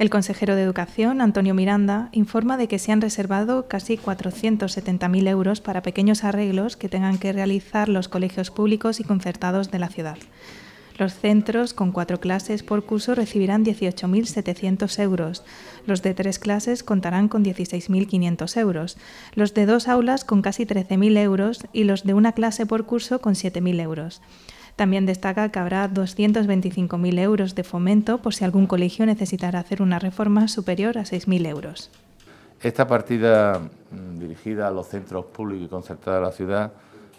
El consejero de Educación, Antonio Miranda, informa de que se han reservado casi 470.000 euros para pequeños arreglos que tengan que realizar los colegios públicos y concertados de la ciudad. Los centros con cuatro clases por curso recibirán 18.700 euros. Los de tres clases contarán con 16.500 euros. Los de dos aulas con casi 13.000 euros y los de una clase por curso con 7.000 euros. También destaca que habrá 225.000 euros de fomento por si algún colegio necesitará hacer una reforma superior a 6.000 euros. Esta partida mm, dirigida a los centros públicos y concertados de la ciudad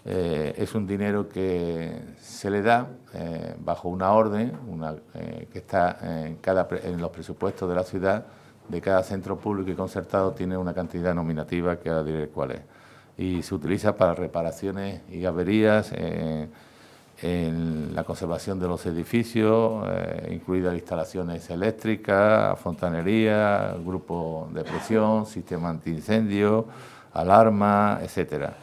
eh, es un dinero que se le da eh, bajo una orden eh, que está en, cada, en los presupuestos de la ciudad, de cada centro público y concertado tiene una cantidad nominativa que ahora diré cuál es. Y se utiliza para reparaciones y averías en la conservación de los edificios, eh, incluidas instalaciones eléctricas, fontanería, grupo de presión, sistema antiincendio, alarma, etcétera.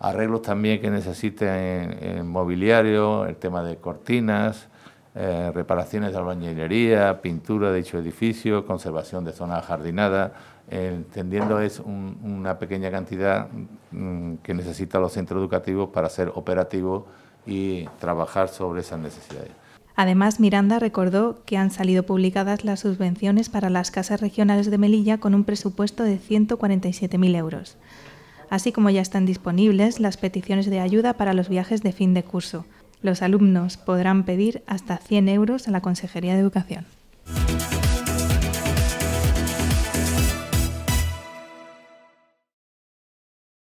Arreglos también que necesiten en, mobiliario, el tema de cortinas, eh, reparaciones de albañilería, pintura de dicho edificio, conservación de zonas jardinadas, entendiendo es una pequeña cantidad mm, que necesitan los centros educativos para ser operativos y trabajar sobre esas necesidades. Además, Miranda recordó que han salido publicadas las subvenciones para las casas regionales de Melilla con un presupuesto de 147.000 euros, así como ya están disponibles las peticiones de ayuda para los viajes de fin de curso. Los alumnos podrán pedir hasta 100 euros a la Consejería de Educación.